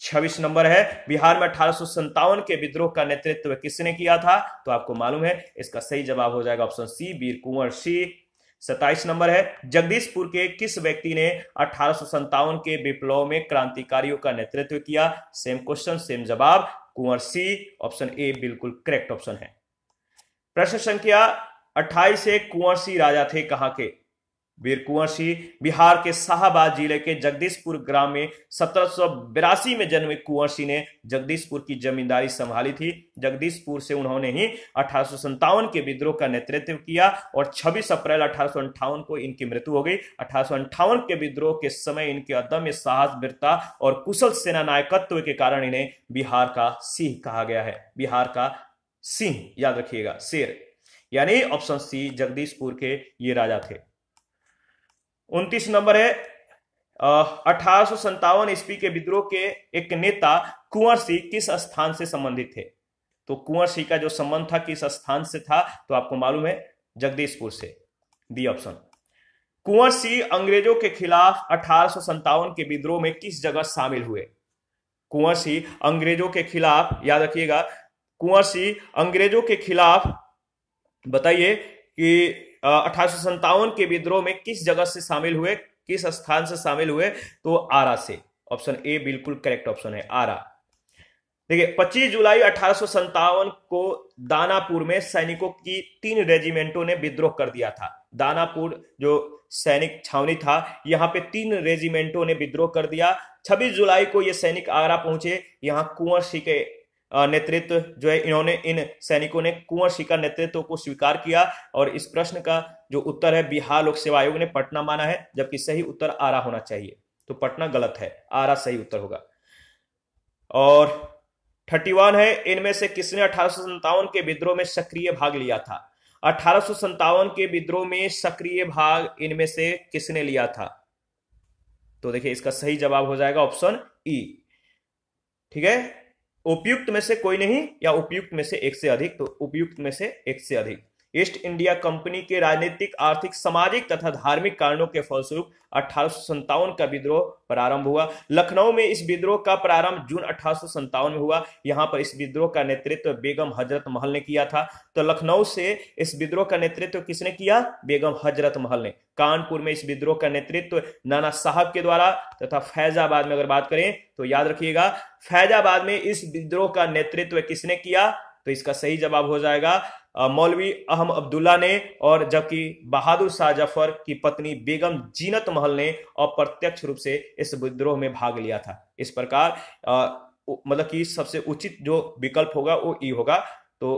छब्बीस नंबर है बिहार में अठारह के विद्रोह का नेतृत्व किसने किया था तो आपको मालूम है इसका सही जवाब हो जाएगा ऑप्शन सी वीर कुंवर सिंह सताइस नंबर है जगदीशपुर के किस व्यक्ति ने अठारह के विप्लव में क्रांतिकारियों का नेतृत्व किया सेम क्वेश्चन सेम जवाब कुंवर सी ऑप्शन ए बिल्कुल करेक्ट ऑप्शन है प्रश्न संख्या अट्ठाईस एक कुंवर सिंह राजा थे कहाँ के वीर कुंवर सिंह बिहार के शाहबाद जिले के जगदीशपुर ग्राम में सत्रह में जन्मे कुंवर सिंह ने जगदीशपुर की जमींदारी संभाली थी जगदीशपुर से उन्होंने ही अठारह के विद्रोह का नेतृत्व किया और 26 अप्रैल अठारह को इनकी मृत्यु हो गई अठारह के विद्रोह के समय इनके अदम्य साहस वीरता और कुशल सेना नायकत्व के कारण इन्हें बिहार का सिंह कहा गया है बिहार का सिंह याद रखिएगा शेर यानी ऑप्शन सी जगदीशपुर के ये राजा थे उनतीस नंबर है अठारह सौ ईस्वी के विद्रोह के एक नेता कुंवर सिंह किस स्थान से संबंधित थे तो कुंवर सिंह का जो संबंध था किस स्थान से था तो आपको मालूम है जगदीशपुर से बी ऑप्शन कुंवर सिंह अंग्रेजों के खिलाफ अठारह के विद्रोह में किस जगह शामिल हुए कुंवर सिंह अंग्रेजों के खिलाफ याद रखिएगा कुंवर सिंह अंग्रेजों के खिलाफ बताइए कि अठारह के विद्रोह में किस जगह से शामिल हुए किस स्थान से शामिल हुए तो आरा से ऑप्शन ए बिल्कुल करेक्ट ऑप्शन है आरा देखिए 25 जुलाई अठारह को दानापुर में सैनिकों की तीन रेजिमेंटों ने विद्रोह कर दिया था दानापुर जो सैनिक छावनी था यहाँ पे तीन रेजिमेंटों ने विद्रोह कर दिया 26 जुलाई को ये सैनिक आगरा पहुंचे यहाँ कुंवर सिंह के नेतृत्व जो है इन्होंने इन सैनिकों ने कुंवर सिंह का नेतृत्व को स्वीकार किया और इस प्रश्न का जो उत्तर है बिहार लोक सेवा आयोग ने पटना माना है जबकि सही उत्तर आरा होना चाहिए तो पटना गलत है आरा सही उत्तर होगा और थर्टी वन है इनमें से किसने अठारह के विद्रोह में सक्रिय भाग लिया था अठारह के विद्रोह में सक्रिय भाग इनमें से किसने लिया था तो देखिए इसका सही जवाब हो जाएगा ऑप्शन ई ठीक है उपयुक्त में से कोई नहीं या उपयुक्त में से एक से अधिक तो उपयुक्त में से एक से अधिक ईस्ट इंडिया कंपनी के राजनीतिक आर्थिक सामाजिक तथा धार्मिक कारणों के फलस्वरूप अठारह का विद्रोह प्रारंभ हुआ लखनऊ में इस विद्रोह का प्रारंभ जून अठारह में हुआ यहाँ पर इस विद्रोह का नेतृत्व बेगम हजरत महल ने किया था तो लखनऊ से इस विद्रोह का नेतृत्व किसने किया बेगम हजरत महल ने कानपुर में इस विद्रोह का नेतृत्व नाना साहब के द्वारा तथा फैजाबाद में अगर बात करें तो याद रखिएगा फैजाबाद में इस विद्रोह का नेतृत्व किसने किया तो इसका सही जवाब हो जाएगा मौलवी अहम अब्दुल्ला ने और जबकि बहादुर शाह जफर की पत्नी बेगम जीनत महल ने अप्रत्यक्ष रूप से इस विद्रोह में भाग लिया था इस प्रकार मतलब कि सबसे उचित जो विकल्प होगा वो ई होगा तो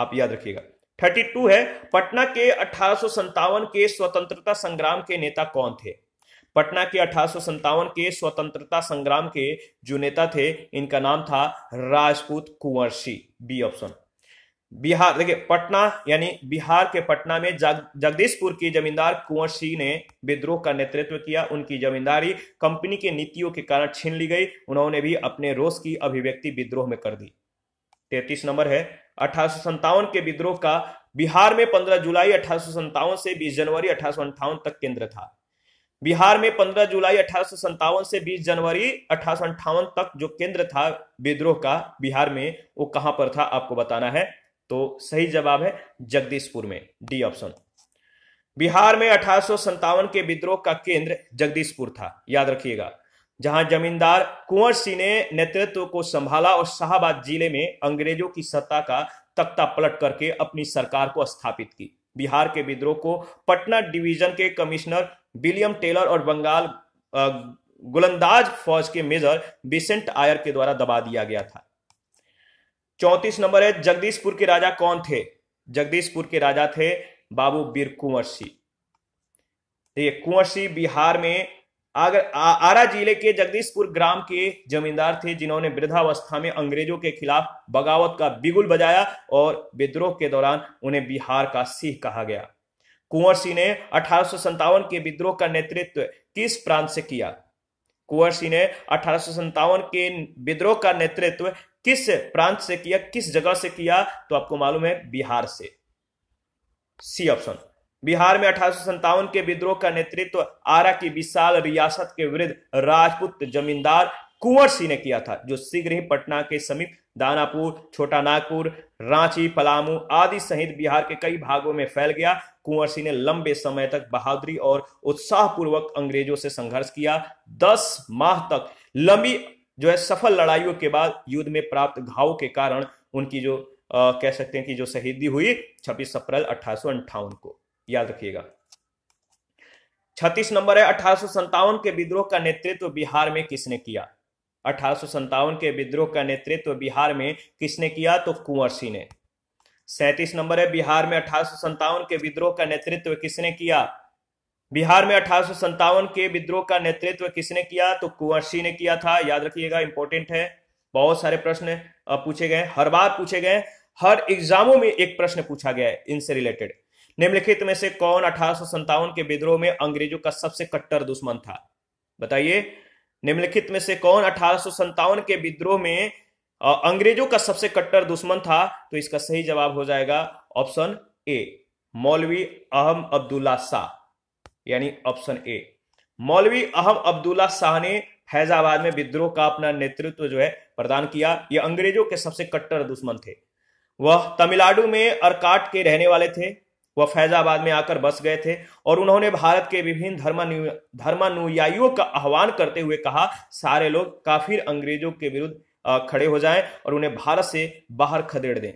आप याद रखिएगा 32 है पटना के अठारह के स्वतंत्रता संग्राम के नेता कौन थे पटना के अठारह के स्वतंत्रता संग्राम के जो नेता थे इनका नाम था राजपूत कुंवर सिंह बी ऑप्शन बिहार देखिए पटना यानी बिहार के पटना में जग, जगदीशपुर के जमींदार कुंवर सिंह ने विद्रोह का नेतृत्व किया उनकी जमींदारी कंपनी के नीतियों के कारण छीन ली गई उन्होंने भी अपने रोष की अभिव्यक्ति विद्रोह में कर दी तैतीस नंबर है अठारह के विद्रोह का बिहार में 15 जुलाई अठारह से 20 जनवरी अठारह तक केंद्र था बिहार में 15 जुलाई अठारह से 20 जनवरी अठारह तक जो केंद्र था विद्रोह का बिहार में वो कहां पर था आपको बताना है तो सही जवाब है जगदीशपुर में डी ऑप्शन बिहार में अठारह के विद्रोह का केंद्र जगदीशपुर था याद रखिएगा जहां जमींदार कुंवर सिंह ने नेतृत्व को संभाला और शाहबाद जिले में अंग्रेजों की सत्ता का तख्ता पलट करके अपनी सरकार को स्थापित की बिहार के विद्रोह को पटना डिवीजन के कमिश्नर विलियम टेलर और बंगाल गुलंदाज फौज के मेजर बिसेंट आयर के द्वारा दबा दिया गया था चौंतीस नंबर है जगदीशपुर के राजा कौन थे जगदीशपुर के राजा थे बाबू बीर कुंवर सिंह देखिए कुंवर सिंह बिहार में आगर आ, आरा जिले के जगदीशपुर ग्राम के जमींदार थे जिन्होंने वृद्धावस्था में अंग्रेजों के खिलाफ बगावत का बिगुल बजाया और विद्रोह के दौरान उन्हें बिहार का सिंह कहा गया कुंवर सिंह ने अठारह के विद्रोह का नेतृत्व किस प्रांत से किया कुंवर सिंह ने अठारह के विद्रोह का नेतृत्व किस प्रांत से किया किस जगह से किया तो आपको मालूम है बिहार से सी ऑप्शन बिहार में अठारह के विद्रोह का नेतृत्व आरा की विशाल रियासत के विरुद्ध राजपूत जमींदार कुंवर सिंह ने किया था जो शीघ्र ही पटना के समीप दानापुर छोटा नागपुर रांची पलामू आदि सहित बिहार के कई भागों में फैल गया कुंवर सिंह ने लंबे समय तक बहादुरी और उत्साहपूर्वक अंग्रेजों से संघर्ष किया दस माह तक लंबी जो है सफल लड़ाइयों के बाद युद्ध में प्राप्त घाव के कारण उनकी जो आ, कह सकते हैं कि जो शहीदी हुई छब्बीस अप्रैल अठारह को याद रखिएगा छत्तीस नंबर है अठारह के विद्रोह का नेतृत्व बिहार में किसने किया अठारह के विद्रोह का नेतृत्व बिहार में किसने किया तो कुंवर सिंह ने सैतीस नंबर है बिहार में अठारह के विद्रोह का नेतृत्व किसने किया बिहार में अठारह के विद्रोह का नेतृत्व किसने किया तो कुंवर सिंह ने किया था याद रखिएगा इंपॉर्टेंट है बहुत सारे प्रश्न पूछे गए हर बार पूछे गए हर एग्जामों में एक प्रश्न पूछा गया है इनसे रिलेटेड निम्नलिखित में से कौन अठारह के विद्रोह में अंग्रेजों का सबसे कट्टर दुश्मन था बताइए निम्नलिखित में से कौन अठारह के विद्रोह में अंग्रेजों का सबसे कट्टर दुश्मन था तो इसका सही जवाब हो जाएगा ऑप्शन ए मौलवी अहम अब्दुल्ला शाह यानी ऑप्शन ए मौलवी अहम अब्दुल्ला शाह ने फैजाबाद में विद्रोह का अपना नेतृत्व जो है प्रदान किया ये अंग्रेजों के सबसे कट्टर दुश्मन थे वह तमिलनाडु में अरकाट के रहने वाले थे वह फैजाबाद में आकर बस गए थे और उन्होंने भारत के विभिन्न धर्मानुयायियों का आह्वान करते हुए कहा सारे लोग काफिर अंग्रेजों के विरुद्ध खड़े हो जाएं और उन्हें भारत से बाहर खदेड़ दें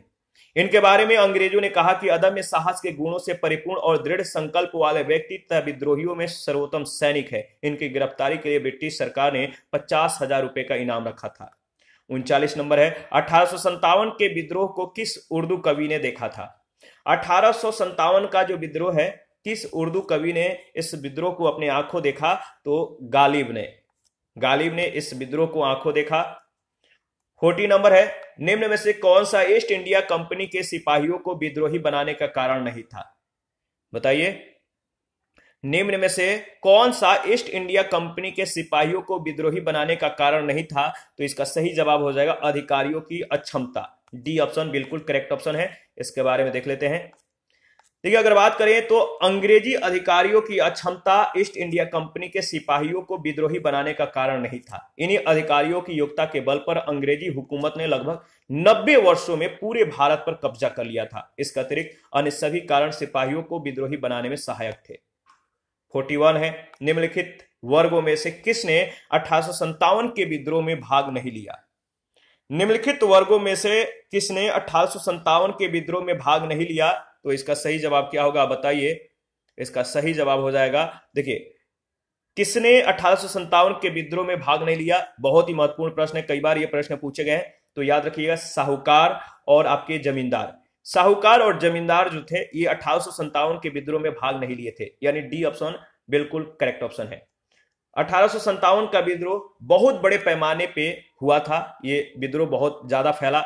इनके बारे में अंग्रेजों ने कहा कि अदम्य साहस के गुणों से परिपूर्ण और दृढ़ संकल्प वाले व्यक्ति तथा विद्रोहियों में सर्वोत्तम सैनिक है इनकी गिरफ्तारी के लिए ब्रिटिश सरकार ने पचास हजार रुपए का इनाम रखा था उनचालीस नंबर है अठारह के विद्रोह को किस उर्दू कवि ने देखा था अठारह का जो विद्रोह है किस उर्दू कवि ने इस विद्रोह को अपनी आंखों देखा तो गालिब ने गालिब ने इस विद्रोह को आंखों देखा फोर्टी नंबर है निम्न में से कौन सा ईस्ट इंडिया कंपनी के सिपाहियों को विद्रोही बनाने का कारण नहीं था बताइए निम्न में से कौन सा ईस्ट इंडिया कंपनी के सिपाहियों को विद्रोही बनाने का कारण नहीं था तो इसका सही जवाब हो जाएगा अधिकारियों की अक्षमता डी ऑप्शन बिल्कुल करेक्ट ऑप्शन है इसके बारे में देख लेते हैं देखिए अगर बात करें तो अंग्रेजी अधिकारियों की अक्षमता ईस्ट इंडिया कंपनी के सिपाहियों को विद्रोही बनाने का कारण नहीं था इन्हीं अधिकारियों की योग्यता के बल पर अंग्रेजी हुकूमत ने लगभग 90 वर्षों में पूरे भारत पर कब्जा कर लिया था इसके अतिरिक्त अन्य सभी कारण सिपाहियों को विद्रोही बनाने में सहायक थे फोर्टी है निम्नलिखित वर्गों में से किसने अठारह के विद्रोह में भाग नहीं लिया निम्नलिखित वर्गों में से किसने अठारह के विद्रोह में भाग नहीं लिया तो इसका सही जवाब क्या होगा बताइए इसका सही जवाब हो जाएगा देखिए किसने अठारह के विद्रोह में भाग नहीं लिया बहुत ही महत्वपूर्ण प्रश्न है कई बार ये प्रश्न पूछे गए हैं तो याद रखिएगा साहूकार और आपके जमींदार साहूकार और जमींदार जो थे ये अठारह के विद्रोह में भाग नहीं लिए थे यानी डी ऑप्शन बिल्कुल करेक्ट ऑप्शन है अठारह का विद्रोह बहुत बड़े पैमाने पे हुआ था ये विद्रोह बहुत ज्यादा फैला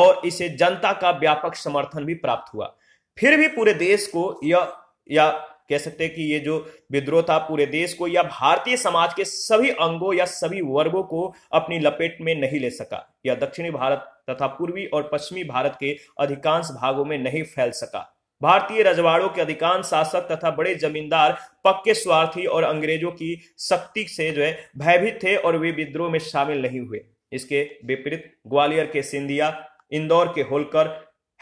और इसे जनता का व्यापक समर्थन भी प्राप्त हुआ फिर भी पूरे देश को यह या कह सकते हैं कि ये जो विद्रोह था पूरे देश को या भारतीय समाज के सभी अंगों या सभी वर्गों को अपनी लपेट में नहीं ले सका या दक्षिणी भारत तथा पूर्वी और पश्चिमी भारत के अधिकांश भागों में नहीं फैल सका भारतीय रजवाड़ों के अधिकांश शासक तथा बड़े जमींदार पक्के स्वार्थी और अंग्रेजों की शक्ति से जो है भयभीत थे और वे विद्रोह में शामिल नहीं हुए इसके विपरीत ग्वालियर के सिंधिया इंदौर के होलकर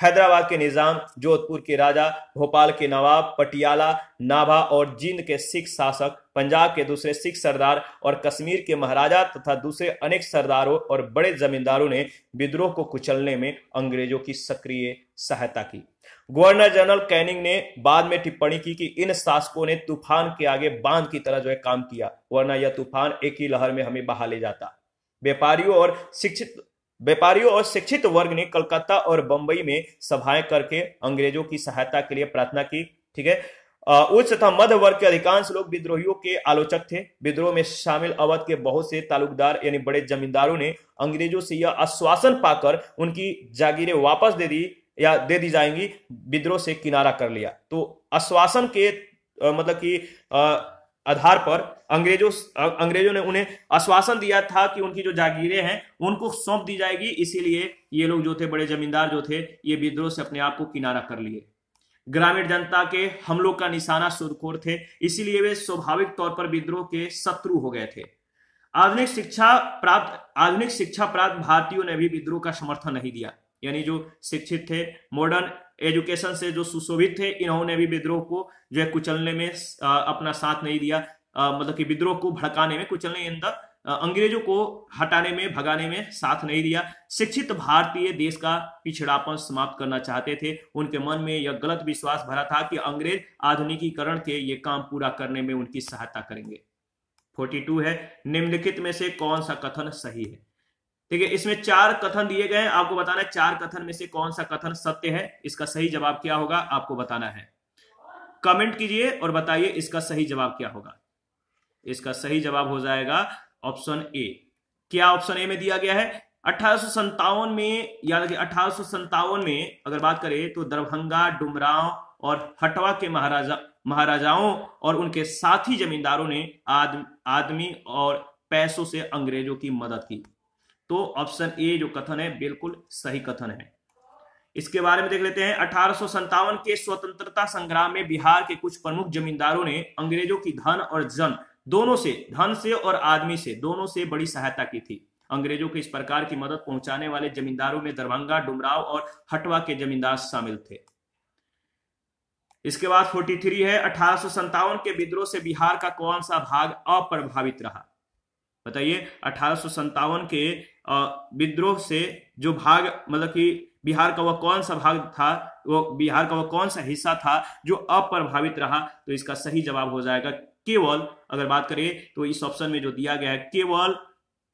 हैदराबाद के निजाम जोधपुर के राजा भोपाल के नवाब पटियाला नाभा और जींद के सिख शासक पंजाब के दूसरे सिख सरदार और कश्मीर के महाराजा तथा दूसरे अनेक सरदारों और बड़े जमींदारों ने विद्रोह को कुचलने में अंग्रेजों की सक्रिय सहायता की गवर्नर जनरल कैनिंग ने बाद में टिप्पणी की कि इन शासकों ने तूफान के आगे बांध की तरह जो है काम किया वरना यह तूफान एक ही लहर में हमें बहा ले जाता व्यापारियों और शिक्षित व्यापारियों और शिक्षित वर्ग ने कलकत्ता और बंबई में सभाएं करके अंग्रेजों की सहायता के लिए प्रार्थना की ठीक है उच्च तथा मध्य वर्ग के अधिकांश लोग विद्रोहियों के आलोचक थे विद्रोह में शामिल अवध के बहुत से तालुकदार यानी बड़े जमींदारों ने अंग्रेजों से यह आश्वासन पाकर उनकी जागीरें वापस दे दी या दे दी जाएंगी विद्रोह से किनारा कर लिया तो आश्वासन के मतलब कि आधार पर अंग्रेजों अंग्रेजों ने उन्हें आश्वासन दिया था कि उनकी जो जागीरें हैं उनको सौंप दी जाएगी इसीलिए ये लोग जो थे बड़े जमींदार जो थे ये विद्रोह से अपने आप को किनारा कर लिए ग्रामीण जनता के हमलों का निशाना सुरखोर थे इसीलिए वे स्वाभाविक तौर पर विद्रोह के शत्रु हो गए थे आधुनिक शिक्षा प्राप्त आधुनिक शिक्षा प्राप्त भारतीयों ने भी विद्रोह का समर्थन नहीं दिया यानी जो शिक्षित थे मॉडर्न एजुकेशन से जो सुशोभित थे इन्होंने भी विद्रोह को जो है कुचलने में अपना साथ नहीं दिया मतलब कि विद्रोह को भड़काने में कुचलने इन द अंग्रेजों को हटाने में भगाने में साथ नहीं दिया शिक्षित भारतीय देश का पिछड़ापन समाप्त करना चाहते थे उनके मन में यह गलत विश्वास भरा था कि अंग्रेज आधुनिकीकरण के ये काम पूरा करने में उनकी सहायता करेंगे 42 है निम्नलिखित में से कौन सा कथन सही है ठीक है इसमें चार कथन दिए गए हैं आपको बताना है चार कथन में से कौन सा कथन सत्य है इसका सही जवाब क्या होगा आपको बताना है कमेंट कीजिए और बताइए इसका सही जवाब क्या होगा इसका सही जवाब हो जाएगा ऑप्शन ए क्या ऑप्शन ए में दिया गया है अठारह में याद रखिए अठारह में अगर बात करें तो दरभंगा डुमराव और हटवा के महाराजा महाराजाओं और उनके साथी जमींदारों ने आद, आदमी और पैसों से अंग्रेजों की मदद की तो ऑप्शन ए जो कथन है बिल्कुल सही कथन है इसके बारे में देख लेते हैं अठारह के स्वतंत्रता संग्राम में बिहार के कुछ प्रमुख जमींदारों ने अंग्रेजों की धन और जन दोनों से धन से और आदमी से दोनों से बड़ी सहायता की थी अंग्रेजों को इस प्रकार की मदद पहुंचाने वाले जमींदारों में दरभंगा डुमराव और हटवा के जमींदार शामिल थे इसके बाद 43 है अठारह के विद्रोह से बिहार का कौन सा भाग अप्रभावित रहा बताइए अठारह के विद्रोह से जो भाग मतलब कि बिहार का वह कौन सा भाग था वो बिहार का वह कौन सा हिस्सा था जो अप्रभावित रहा तो इसका सही जवाब हो जाएगा केवल अगर बात करें तो इस ऑप्शन में जो दिया गया है केवल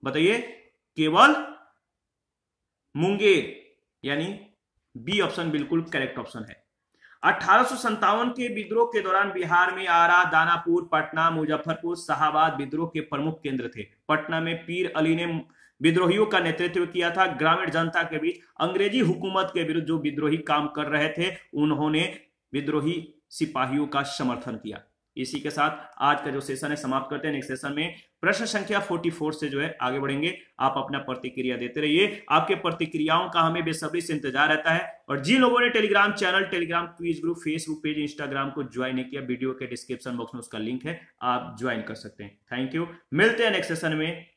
बताइए केवल मुंगेर यानी बी ऑप्शन बिल्कुल करेक्ट ऑप्शन है अठारह के विद्रोह के दौरान बिहार में आरा दानापुर पटना मुजफ्फरपुर शाहबाद विद्रोह के प्रमुख केंद्र थे पटना में पीर अली ने विद्रोहियों का नेतृत्व किया था ग्रामीण जनता के बीच अंग्रेजी हुकूमत के विरुद्ध जो विद्रोही काम कर रहे थे उन्होंने विद्रोही सिपाहियों का समर्थन किया इसी के साथ आज का जो सेशन है समाप्त करते हैं नेक्स्ट सेशन में प्रश्न संख्या 44 से जो है आगे बढ़ेंगे आप अपना प्रतिक्रिया देते रहिए आपके प्रतिक्रियाओं का हमें बेसब्री से इंतजार रहता है और जिन लोगों ने Telegram channel Telegram quiz group Facebook page Instagram को ज्वाइन नहीं किया वीडियो के डिस्क्रिप्शन बॉक्स में उसका लिंक है आप ज्वाइन कर सकते हैं थैंक यू मिलते हैं नेक्स्ट सेशन में